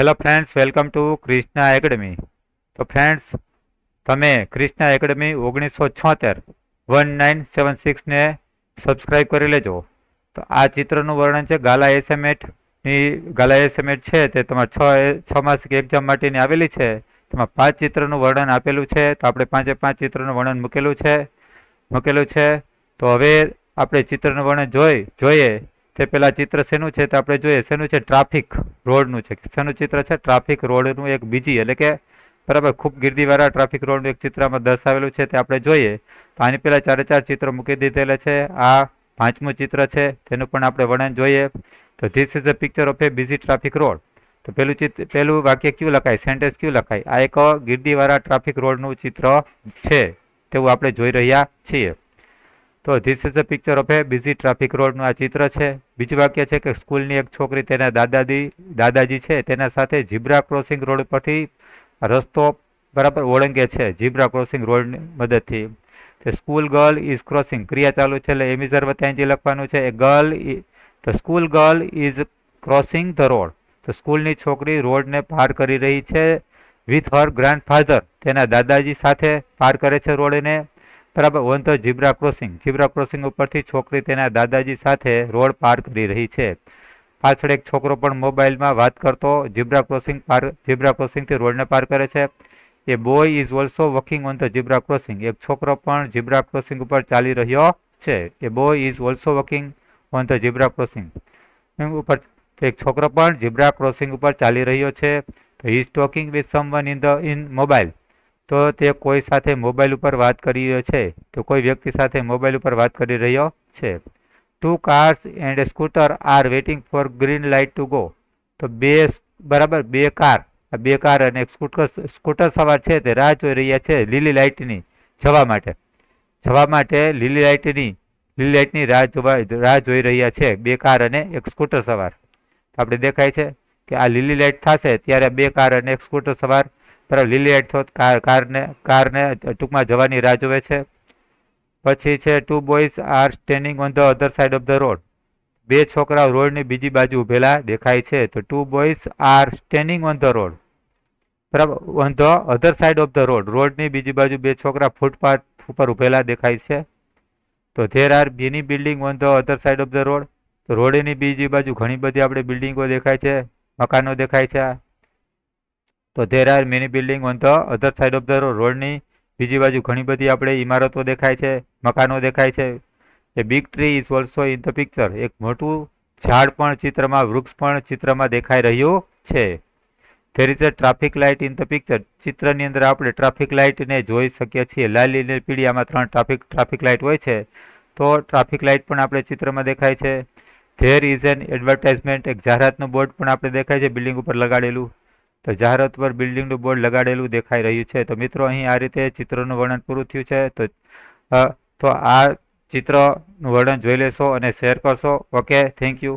hello friends welcome to Krishna academy તો friends તમે Krishna academy ઓગણીસો છોતેર વન નાઇન સેવન સિક્સને સબસ્ક્રાઈબ કરી લેજો તો આ ચિત્રનું વર્ણન છે ગાલા એસેમેટની ગાલા એસેમેટ છે તે તમારે છ છ માસિક એક્ઝામ માટેની આવેલી છે તેમાં પાંચ ચિત્રનું વર્ણન આપેલું છે તો આપણે પાંચે પાંચ ચિત્રનું વર્ણન મૂકેલું છે મૂકેલું છે તો હવે આપણે ચિત્રનું વર્ણન જોઈ જોઈએ તે પહેલાં ચિત્ર શેનું છે તે આપણે જોઈએ શેનું છે ટ્રાફિક રોડનું છે શેનું ચિત્ર છે ટ્રાફિક રોડનું એક બીજી એટલે કે બરાબર ખૂબ ગીર્દીવાળા ટ્રાફિક રોડનું એક ચિત્રમાં દર્શાવેલું છે તે આપણે જોઈએ તો આની પહેલાં ચારે ચાર ચિત્ર મૂકી દીધેલા છે આ પાંચમું ચિત્ર છે તેનું પણ આપણે વર્ણન જોઈએ તો this is a picture of a busy traffic road તો પેલું ચિત્ર પહેલું વાક્ય કયું લખાય સેન્ટેન્સ ક્યુ લખાય આ એક ગીર્દીવાળા ટ્રાફિક રોડનું ચિત્ર છે તેવું આપણે જોઈ રહ્યા છીએ તો this is a picture of a busy traffic રોડનું આ ચિત્ર છે બીજું વાક્ય છે કે સ્કૂલની એક છોકરી તેના દાદાજી દાદાજી છે તેના સાથે જીબ્રા ક્રોસિંગ રોડ પરથી રસ્તો બરાબર ઓળંગે છે જીબ્રા ક્રોસિંગ રોડની મદદથી તે સ્કૂલ ગર્લ ઇઝ ક્રોસિંગ ક્રિયા ચાલુ છે એટલે એમિઝર વત્તા લખવાનું છે એ ગર્લ તો school girl is crossing the road તો સ્કૂલની છોકરી રોડને પાર કરી રહી છે વિથ હર ગ્રાન્ડ ફાધર તેના દાદાજી સાથે પાર કરે છે રોડને બરાબર on the zebra crossing zebra crossing ઉપરથી છોકરી તેના દાદાજી સાથે રોડ પાર કરી રહી છે પાછળ એક છોકરો પણ મોબાઈલમાં વાત કરતો જીબ્રા ક્રોસિંગ પાર જીબ્રા ક્રોસિંગથી રોડને પાર કરે છે a boy is also walking on the zebra crossing એક છોકરો પણ જીબ્રા ક્રોસિંગ ઉપર ચાલી રહ્યો છે a boy is also walking on the zebra crossing ઉપર એક છોકરો પણ જીબ્રા ક્રોસિંગ ઉપર ચાલી રહ્યો છે તો is talking with one in the in mobile તો તે કોઈ સાથે મોબાઈલ ઉપર વાત કરી રહ્યો છે તો કોઈ વ્યક્તિ સાથે મોબાઈલ ઉપર વાત કરી રહ્યો છે two cars and scooter are waiting for green light to go તો બે બરાબર બે કાર બે કાર અને સ્કૂટર સ્કૂટર સવાર છે તે રાહ જોઈ રહ્યા છે લીલી લાઇટની જવા માટે જવા માટે લીલી લાઇટની લીલી લાઇટની રાહ જોવા રાહ જોઈ રહ્યા છે બે કાર અને એક સ્કૂટર સવાર આપણે દેખાય છે કે આ લીલી લાઇટ થશે ત્યારે બે કાર અને એક સ્કૂટર સવાર પેલા લીલી હેઠો કાર કારને કારને ટૂંકમાં જવાની રાહ જોવે છે પછી છે two boys are standing on the other side of the road બે છોકરા રોડની બીજી બાજુ ઊભેલા દેખાય છે તો two boys are standing on the road બરાબર on the other side of the road રોડની બીજી બાજુ બે છોકરા ફૂટપાથ ઉપર ઊભેલા દેખાય છે તો ધેર આર બીની building on the other side of the road તો રોડની બીજી બાજુ ઘણી બધી આપણે બિલ્ડિંગો દેખાય છે મકાનો દેખાય છે તો there are many building on the other side of the રોડની બીજી બાજુ ઘણી બધી આપણે ઇમારતો દેખાય છે મકાનો દેખાય છે a big tree is also in the picture એક મોટું ઝાડ પણ ચિત્રમાં વૃક્ષ પણ ચિત્રમાં દેખાઈ રહ્યું છે there is a traffic light in the picture ચિત્રની અંદર આપણે ટ્રાફિક લાઇટને જોઈ શકીએ છીએ લાલી અને પીળી આમાં ત્રણ ટ્રાફિક ટ્રાફિક લાઇટ હોય છે તો ટ્રાફિક લાઇટ પણ આપણે ચિત્રમાં દેખાય છે ધેર ઇઝ એન એડવર્ટાઇઝમેન્ટ એક જાહેરાતનું બોર્ડ પણ આપણે દેખાય છે બિલ્ડિંગ ઉપર લગાડેલું તો જાહેરાત પર બિલ્ડિંગનું બોર્ડ લગાડેલું દેખાઈ રહ્યું છે તો મિત્રો અહીં આ રીતે ચિત્રનું વર્ણન પૂરું થયું છે તો તો આ ચિત્રનું વર્ણન જોઈ લેશો અને શેર કરશો ઓકે થેન્ક યુ